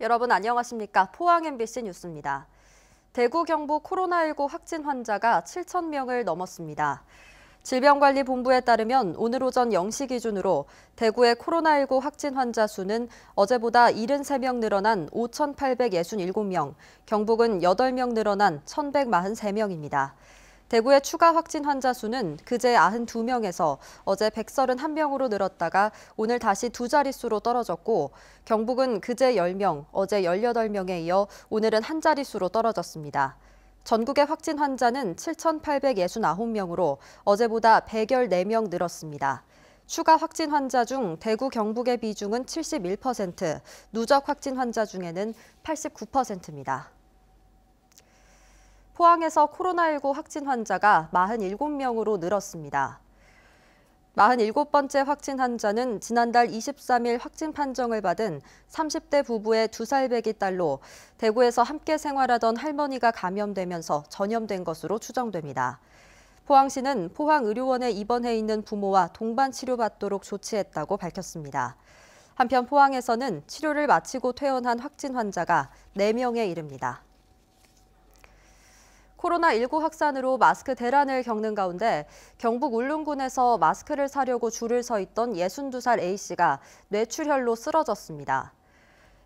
여러분 안녕하십니까? 포항 MBC 뉴스입니다. 대구 경북 코로나19 확진 환자가 7천 명을 넘었습니다. 질병관리본부에 따르면 오늘 오전 0시 기준으로 대구의 코로나19 확진 환자 수는 어제보다 73명 늘어난 5,867명, 경북은 8명 늘어난 1,143명입니다. 대구의 추가 확진 환자 수는 그제 92명에서 어제 131명으로 늘었다가 오늘 다시 두 자릿수로 떨어졌고 경북은 그제 10명, 어제 18명에 이어 오늘은 한 자릿수로 떨어졌습니다. 전국의 확진 환자는 7,869명으로 어제보다 114명 늘었습니다. 추가 확진 환자 중 대구 경북의 비중은 71%, 누적 확진 환자 중에는 89%입니다. 포항에서 코로나19 확진 환자가 47명으로 늘었습니다. 47번째 확진 환자는 지난달 23일 확진 판정을 받은 30대 부부의 두 살배기 딸로 대구에서 함께 생활하던 할머니가 감염되면서 전염된 것으로 추정됩니다. 포항시는 포항의료원에 입원해 있는 부모와 동반 치료받도록 조치했다고 밝혔습니다. 한편 포항에서는 치료를 마치고 퇴원한 확진 환자가 4명에 이릅니다. 코로나19 확산으로 마스크 대란을 겪는 가운데 경북 울릉군에서 마스크를 사려고 줄을 서 있던 62살 A씨가 뇌출혈로 쓰러졌습니다.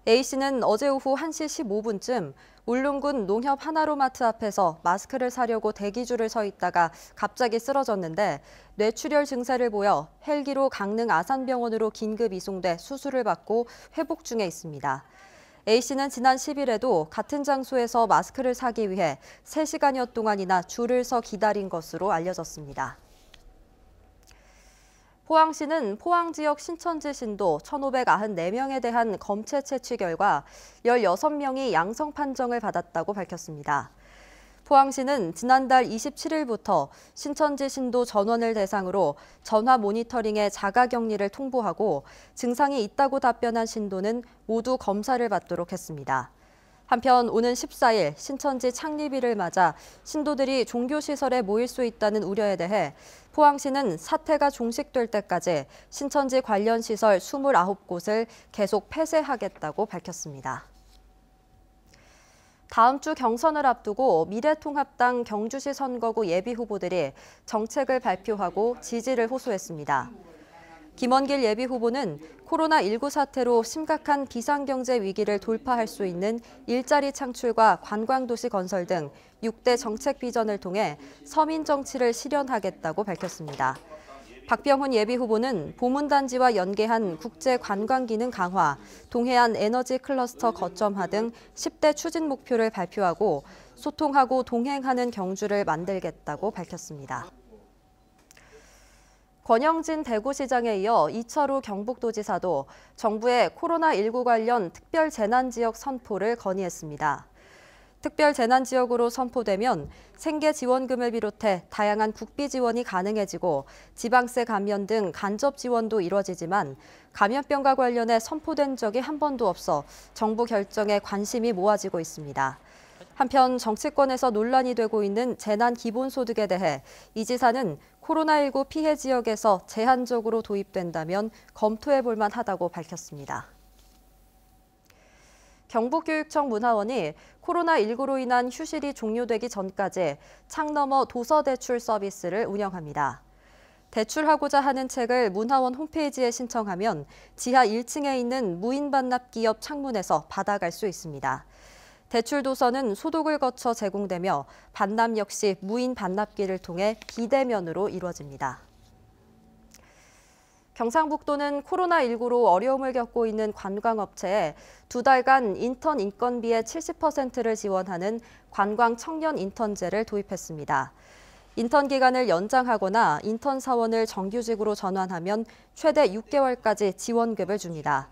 A씨는 어제 오후 1시 15분쯤 울릉군 농협 하나로마트 앞에서 마스크를 사려고 대기줄을 서 있다가 갑자기 쓰러졌는데 뇌출혈 증세를 보여 헬기로 강릉 아산병원으로 긴급 이송돼 수술을 받고 회복 중에 있습니다. A씨는 지난 10일에도 같은 장소에서 마스크를 사기 위해 3시간여 동안이나 줄을 서 기다린 것으로 알려졌습니다. 포항시는 포항 지역 신천지 신도 1,594명에 대한 검체 채취 결과 16명이 양성 판정을 받았다고 밝혔습니다. 포항시는 지난달 27일부터 신천지 신도 전원을 대상으로 전화 모니터링에 자가 격리를 통보하고 증상이 있다고 답변한 신도는 모두 검사를 받도록 했습니다. 한편 오는 14일 신천지 창립일을 맞아 신도들이 종교시설에 모일 수 있다는 우려에 대해 포항시는 사태가 종식될 때까지 신천지 관련 시설 29곳을 계속 폐쇄하겠다고 밝혔습니다. 다음 주 경선을 앞두고 미래통합당 경주시 선거구 예비후보들이 정책을 발표하고 지지를 호소했습니다. 김원길 예비후보는 코로나19 사태로 심각한 비상경제 위기를 돌파할 수 있는 일자리 창출과 관광도시 건설 등 6대 정책 비전을 통해 서민 정치를 실현하겠다고 밝혔습니다. 박병훈 예비후보는 보문단지와 연계한 국제관광기능 강화, 동해안 에너지 클러스터 거점화 등 10대 추진 목표를 발표하고 소통하고 동행하는 경주를 만들겠다고 밝혔습니다. 권영진 대구시장에 이어 이철우 경북도지사도 정부의 코로나19 관련 특별 재난지역 선포를 건의했습니다. 특별 재난 지역으로 선포되면 생계 지원금을 비롯해 다양한 국비 지원이 가능해지고 지방세 감면 등 간접 지원도 이뤄지지만 감염병과 관련해 선포된 적이 한 번도 없어 정부 결정에 관심이 모아지고 있습니다. 한편 정치권에서 논란이 되고 있는 재난 기본소득에 대해 이 지사는 코로나19 피해 지역에서 제한적으로 도입된다면 검토해 볼 만하다고 밝혔습니다. 경북교육청 문화원이 코로나19로 인한 휴실이 종료되기 전까지 창 너머 도서 대출 서비스를 운영합니다. 대출하고자 하는 책을 문화원 홈페이지에 신청하면 지하 1층에 있는 무인 반납 기업 창문에서 받아갈 수 있습니다. 대출 도서는 소독을 거쳐 제공되며 반납 역시 무인 반납기를 통해 비대면으로 이루어집니다. 경상북도는 코로나19로 어려움을 겪고 있는 관광업체에 두 달간 인턴 인건비의 70%를 지원하는 관광 청년 인턴제를 도입했습니다. 인턴 기간을 연장하거나 인턴 사원을 정규직으로 전환하면 최대 6개월까지 지원급을 줍니다.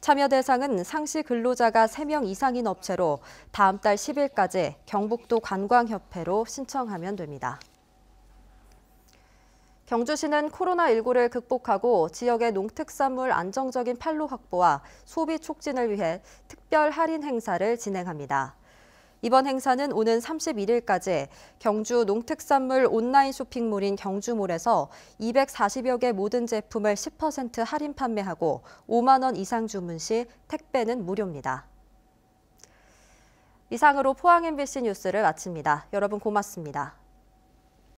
참여 대상은 상시 근로자가 3명 이상인 업체로 다음 달 10일까지 경북도 관광협회로 신청하면 됩니다. 경주시는 코로나19를 극복하고 지역의 농특산물 안정적인 판로 확보와 소비 촉진을 위해 특별 할인 행사를 진행합니다. 이번 행사는 오는 31일까지 경주 농특산물 온라인 쇼핑몰인 경주몰에서 240여 개 모든 제품을 10% 할인 판매하고 5만 원 이상 주문 시 택배는 무료입니다. 이상으로 포항 MBC 뉴스를 마칩니다. 여러분 고맙습니다.